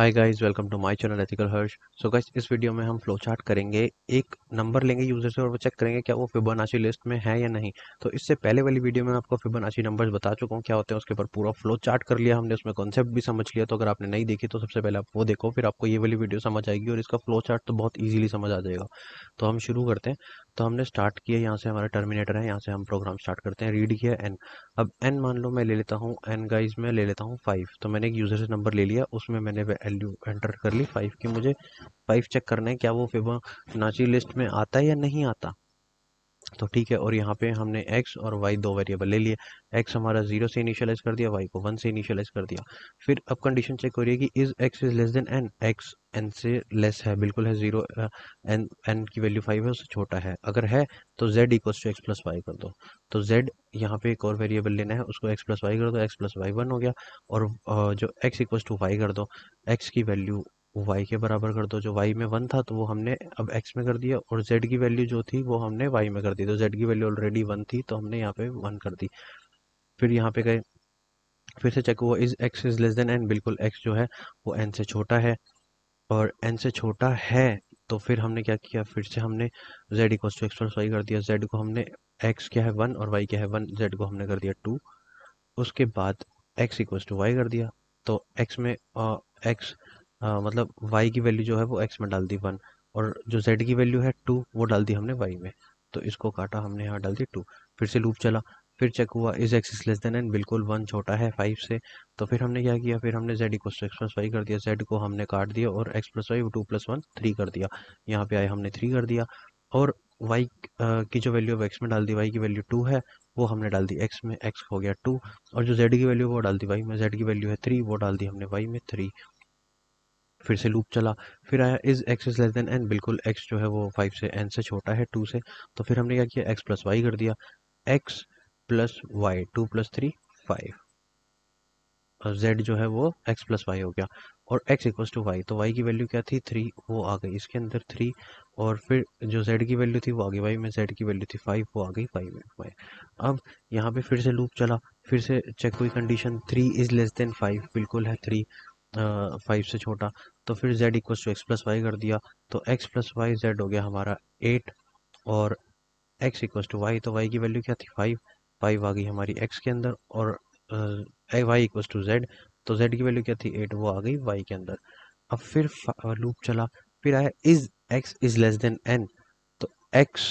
hi guys welcome to my channel ethical Harsh so guys इस video में हम flow chart करेंगे एक नंबर लेंगे यूज़र से और वो चेक करेंगे क्या वो फिबोनाची लिस्ट में है या नहीं तो इससे पहले वाली वीडियो में आपको फिबोनाची नंबर्स बता चुका हूँ क्या होते हैं उसके ऊपर पूरा फ्लो चार्ट कर लिया हमने उसमें कॉन्सेप्ट भी समझ लिया तो अगर आपने नहीं देखी तो सबसे पहले आप वो देखो फिर आपको ये वाली वीडियो समझ आएगी और इसका फ्लो चार्ट तो बहुत ईजिली समझ आ जाएगा तो हम शुरू करते हैं तो हमने स्टार्ट किया यहाँ से हमारा टर्मिनेटर है यहाँ से हम प्रोग्राम स्टार्ट करते हैं रीड किया एन अब एन मान लो मैं ले लेता हूँ एन गाइज मैं ले लेता हूँ फाइव तो मैंने एक यूज़र से नंबर ले लिया उसमें मैंने वैल्यू एंटर कर ली फाइव की मुझे फाइव चेक करना है क्या वो फिबोनाची लिस्ट में आता है या नहीं आता तो ठीक है और यहाँ पे हमने x और y दो वेरिएबल ले लिए x हमारा जीरो से इनिशियलाइज कर दिया y को वन से इनिशियलाइज कर दिया फिर अब कंडीशन चेक हो रही है कि is x is less than n x n से लेस है बिल्कुल है जीरो n n की वैल्यू फाइव है उससे छोटा है अगर है तो z equals to X plus Y कर दो तो z यहाँ पे एक और वेरिएबल लेना है उसको एक्स प्लस वाई कर दो एक्स प्लस वाई वन हो गया और जो एक्स इक्वल्स टू वाई कर दो एक्स की वैल्यू वाई के बराबर कर दो जो वाई में वन था तो वो हमने अब एक्स में कर दिया और जेड की वैल्यू जो थी वो हमने वाई में कर दी तो जेड की वैल्यू ऑलरेडी वन थी तो हमने यहाँ पे वन कर दी फिर यहाँ पे गए फिर से चेक हुआ is X is less than N बिल्कुल एक्स जो है वो एन से छोटा है और एन से छोटा है तो फिर हमने क्या किया फिर से हमने Z equals to X plus Y कर दिया जेड को हमने एक्स क्या है वन और वाई क्या है वन जेड को हमने कर दिया टू उसके बाद एक्स इक्वल्स टू वाई कर दिया तो एक्स में एक्स आ, मतलब वाई की वैल्यू जो है वो एक्स में डाल दी वन और जो जेड की वैल्यू है टू वो डाल दी हमने वाई में तो इसको काटा हमने यहाँ डाल दी टू फिर से लूप चला फिर चेक हुआ is X less than N बिल्कुल वन छोटा है फाइव से तो फिर हमने क्या किया फिर हमने Z equals to X plus Y कर दिया जेड को हमने काट दिया और X plus Y two plus one three कर दिया यहाँ पे आए हमने थ्री कर दिया और वाई की जो वैल्यू एक्स में डाल दी वाई की वैल्यू टू है वो हमने डाल दी एक्स में एक्स हो गया टू और जो जेड की वैल्यू वो डाल दी वाई में जेड की वैल्यू है थ्री वो डाल दी हमने वाई में थ्री फिर से लूप चला फिर आया is X is less than N बिल्कुल एक्स जो है वो फाइव से एन से छोटा है टू से तो फिर हमने क्या किया एक्स प्लस वाई कर दिया X plus Y two plus three five और जेड जो है वो एक्स प्लस वाई हो गया और एक्स इक्वल टू वाई तो वाई की वैल्यू क्या थी थ्री वो आ गई इसके अंदर थ्री और फिर जो जेड की वैल्यू थी वो आ गई वाई में जेड की वैल्यू थी फाइव वो आ गई फाइव में वाई अब यहाँ पे फिर से लूप चला फिर से चेक हुई condition three is less than five बिल्कुल है थ्री फाइव से छोटा तो फिर Z equal to X plus Y कर दिया तो एक्स प्लस वाई जेड हो गया हमारा एट और एक्स इक्व टू वाई तो वाई की वैल्यू क्या थी फाइव फाइव आ गई हमारी एक्स के अंदर और वाई इक्व टू जेड तो जेड की वैल्यू क्या थी एट वो आ गई वाई के अंदर अब फिर लूप चला फिर आया is X is less than N तो एक्स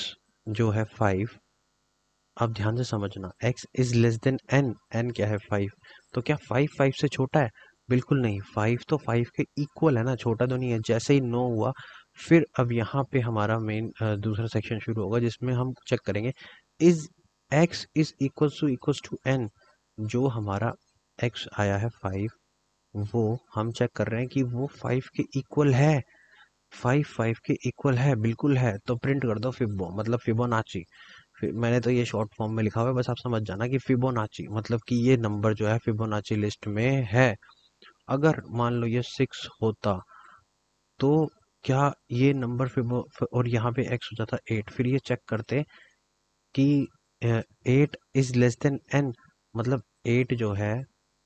जो है फाइव आप ध्यान से समझना X is less than N N क्या है फाइव तो क्या फाइव फाइव से छोटा है बिल्कुल नहीं फाइव तो फाइव के इक्वल है ना छोटा तो नहीं है जैसे ही नो हुआ फिर अब यहाँ पे हमारा मेन दूसरा सेक्शन शुरू होगा जिसमें हम चेक करेंगे is X is equal to equal to N जो हमारा एक्स आया है फाइव वो हम चेक कर रहे हैं कि वो फाइव के इक्वल है फाइव फाइव के इक्वल है बिल्कुल है तो प्रिंट कर दो फिबो मतलब फिबोनाची फिर मैंने तो ये शॉर्ट फॉर्म में लिखा हुआ है बस आप समझ जाना कि फिबोनाची मतलब कि ये नंबर जो है फिबोनाची लिस्ट में है अगर मान लो ये सिक्स होता तो क्या ये नंबर फिर और यहाँ पे एक्स हो जाता एट फिर ये चेक करते कि eight is less than N मतलब एट जो है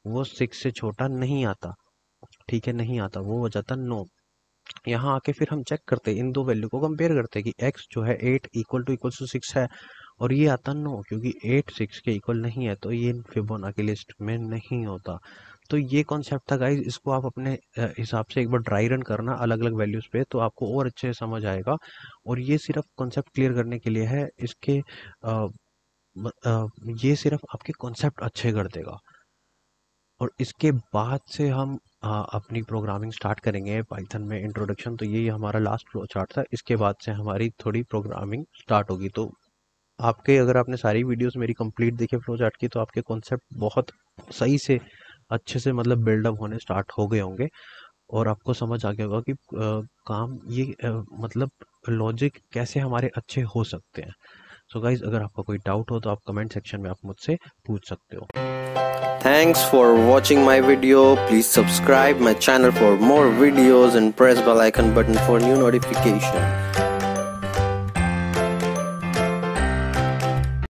वो सिक्स से छोटा नहीं आता ठीक है नहीं आता वो हो जाता नो यहाँ आके फिर हम चेक करते इन दो वैल्यू को कंपेयर करते कि एक्स जो है eight equal to equal to six है और ये आता नो क्योंकि एट सिक्स के इक्वल नहीं है तो ये फिबोनाची लिस्ट में नहीं होता तो ये कॉन्सेप्ट था गाइज इसको आप अपने हिसाब से एक बार ड्राई रन करना अलग अलग वैल्यूज़ पे तो आपको और अच्छे समझ आएगा और ये सिर्फ कॉन्सेप्ट क्लियर करने के लिए है इसके आ, आ, ये सिर्फ आपके कॉन्सेप्ट अच्छे कर देगा और इसके बाद से हम आ, अपनी प्रोग्रामिंग स्टार्ट करेंगे पाइथन में इंट्रोडक्शन तो यही हमारा लास्ट फ्लो चार्ट था इसके बाद से हमारी थोड़ी प्रोग्रामिंग स्टार्ट होगी तो आपके अगर आपने सारी वीडियोस मेरी कंप्लीट देखे फ्लो चार्ट की तो आपके कॉन्सेप्ट बहुत सही से अच्छे से मतलब बिल्डअप होने स्टार्ट हो गए होंगे और आपको समझ आ गया होगा कि काम ये मतलब लॉजिक कैसे हमारे अच्छे हो सकते हैं सो so गाइज अगर आपका कोई डाउट हो तो आप कमेंट सेक्शन में आप मुझसे पूछ सकते हो thanks for watching my video please subscribe my channel for more videos and press bell icon button for new notification